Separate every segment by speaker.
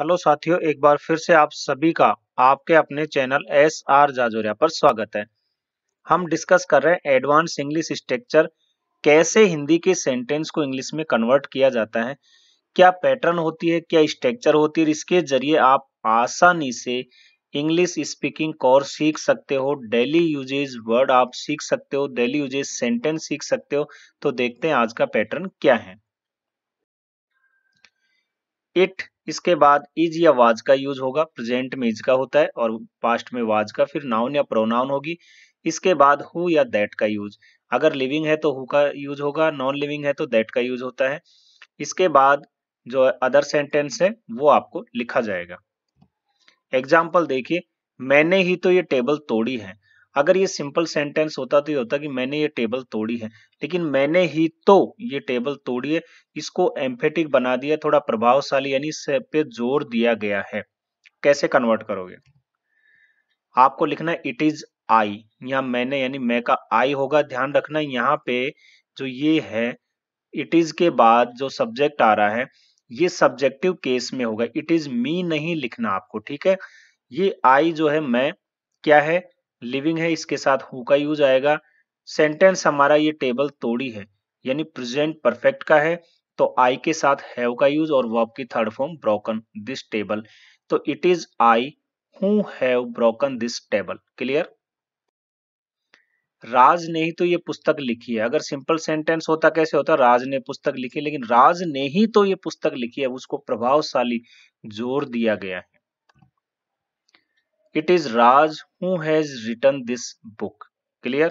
Speaker 1: hello साथियों एक बार फिर से आप सभी का आपके अपने चैनल एस आर जाजोरिया पर स्वागत है हम डिस्कस कर रहे हैं एडवांस इंग्लिश स्ट्रक्चर कैसे हिंदी के सेंटेंस को इंग्लिश में कन्वर्ट किया जाता है क्या पैटर्न होती है क्या स्ट्रक्चर होती है इसके जरिए आप आसानी से इंग्लिश स्पीकिंग कोर्स सीख सकते हो डेली यूजेज वर्ड आप सीख सकते हो डेली यूजेज सेंटेंस सीख सकते हो तो देखते हैं आज का पैटर्न क्या है इट इसके बाद इज या वाज का यूज होगा प्रेजेंट में इज का होता है और पास्ट में वाज का फिर नाउन या प्रोनाउन होगी इसके बाद हु या दैट का यूज अगर लिविंग है तो हु का यूज होगा नॉन लिविंग है तो दैट का यूज होता है इसके बाद जो अदर सेंटेंस है वो आपको लिखा जाएगा एग्जाम्पल देखिए मैंने ही तो ये टेबल तोड़ी है अगर ये सिंपल सेंटेंस होता तो ये होता कि मैंने ये टेबल तोड़ी है लेकिन मैंने ही तो ये टेबल तोड़ी है इसको एम्फेटिक बना दिया थोड़ा प्रभावशाली यानी पे जोर दिया गया है कैसे कन्वर्ट करोगे आपको लिखना इट इज आई या मैंने यानी मैं का आई होगा ध्यान रखना यहाँ पे जो ये है इट इज के बाद जो सब्जेक्ट आ रहा है ये सब्जेक्टिव केस में होगा इट इज मी नहीं लिखना आपको ठीक है ये आई जो है मैं क्या है लिविंग है इसके साथ हु का यूज आएगा सेंटेंस हमारा ये टेबल तोड़ी है यानी प्रेजेंट परफेक्ट का है तो आई के साथ हैव का यूज और वर्ब की third form broken this table तो it is I who have broken this table clear Raj ने ही तो ये पुस्तक लिखी है अगर सिंपल सेंटेंस होता कैसे होता राज ने पुस्तक लिखी लेकिन राज ने ही तो ये पुस्तक लिखी है उसको प्रभावशाली जोर दिया गया है it is Raj who has written this book clear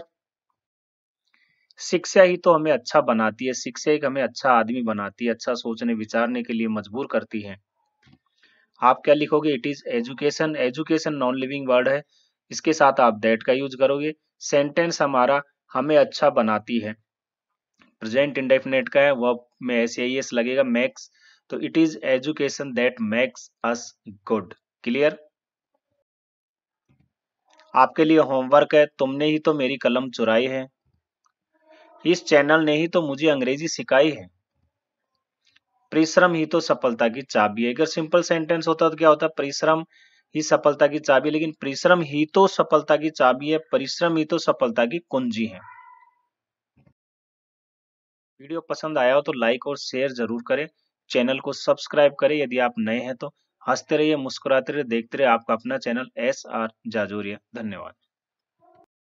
Speaker 1: शिक्षा ही तो हमें अच्छा बनाती है शिक्षा एक हमें अच्छा आदमी बनाती है अच्छा सोचने विचारने के लिए मजबूर करती है आप क्या लिखोगे it is education education non living word है इसके साथ आप दैट का यूज करोगे सेंटेंस हमारा हमें अच्छा बनाती है प्रेजेंट इंडेफिनेट का है वह में ऐसे ही एस लगेगा मैक्स तो it is education that makes us good clear आपके लिए होमवर्क है तुमने ही तो मेरी कलम चुराई है इस चैनल ने ही तो मुझे अंग्रेजी सिखाई है परिश्रम ही तो सफलता की चाबी है अगर सिंपल सेंटेंस होता तो क्या होता परिश्रम ही सफलता की चाबी लेकिन परिश्रम ही तो सफलता की चाबी है परिश्रम ही तो सफलता की कुंजी है वीडियो पसंद आया हो तो लाइक और शेयर जरूर करें चैनल को सब्सक्राइब करें यदि आप नए हैं तो हंसते रहिए मुस्कुराते रहिए देखते रहिए आपका अपना चैनल एस आर जाजोरिया धन्यवाद